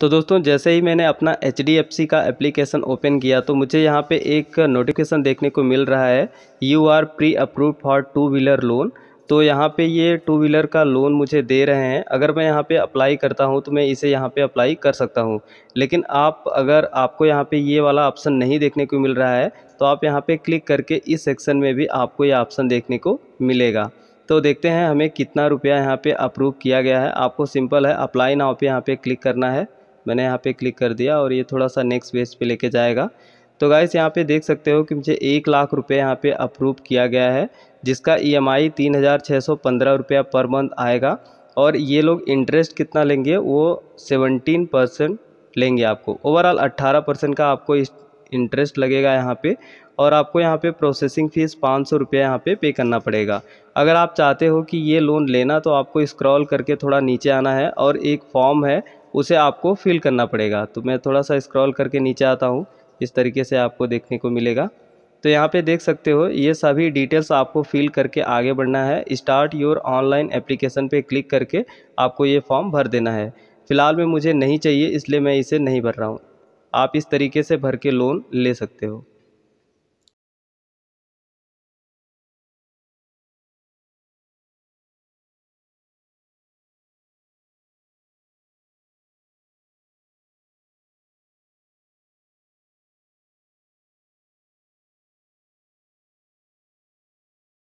तो दोस्तों जैसे ही मैंने अपना एच का एप्लीकेशन ओपन किया तो मुझे यहाँ पे एक नोटिफिकेशन देखने को मिल रहा है you are pre approve for two wheeler loan तो यहाँ पे ये टू व्हीलर का लोन मुझे दे रहे हैं अगर मैं यहाँ पे अप्लाई करता हूँ तो मैं इसे यहाँ पे अप्लाई कर सकता हूँ लेकिन आप अगर आपको यहाँ पे ये वाला ऑप्शन नहीं देखने को मिल रहा है तो आप यहाँ पे क्लिक करके इस सेक्शन में भी आपको ये ऑप्शन देखने को मिलेगा तो देखते हैं हमें कितना रुपया यहाँ पर अप्रूव किया गया है आपको सिंपल है अप्लाई नाव पर यहाँ पर क्लिक करना है मैंने यहाँ पे क्लिक कर दिया और ये थोड़ा सा नेक्स्ट पेज पे लेके जाएगा तो गाइस यहाँ पे देख सकते हो कि मुझे एक लाख रुपये यहाँ पे अप्रूव किया गया है जिसका ई एम आई तीन हज़ार छः सौ पंद्रह रुपया पर मंथ आएगा और ये लोग इंटरेस्ट कितना लेंगे वो सेवनटीन परसेंट लेंगे आपको ओवरऑल अट्ठारह परसेंट का आपको इंटरेस्ट लगेगा यहाँ पे और आपको यहाँ पे प्रोसेसिंग फ़ीस पाँच सौ रुपया यहाँ पे पे करना पड़ेगा अगर आप चाहते हो कि ये लोन लेना तो आपको स्क्रॉल करके थोड़ा नीचे आना है और एक फॉर्म है उसे आपको फिल करना पड़ेगा तो मैं थोड़ा सा स्क्रॉल करके नीचे आता हूँ इस तरीके से आपको देखने को मिलेगा तो यहाँ पे देख सकते हो ये सभी डिटेल्स आपको फिल करके आगे बढ़ना है स्टार्ट योर ऑनलाइन एप्लीकेशन पे क्लिक करके आपको ये फॉर्म भर देना है फ़िलहाल में मुझे नहीं चाहिए इसलिए मैं इसे नहीं भर रहा हूँ आप इस तरीके से भर के लोन ले सकते हो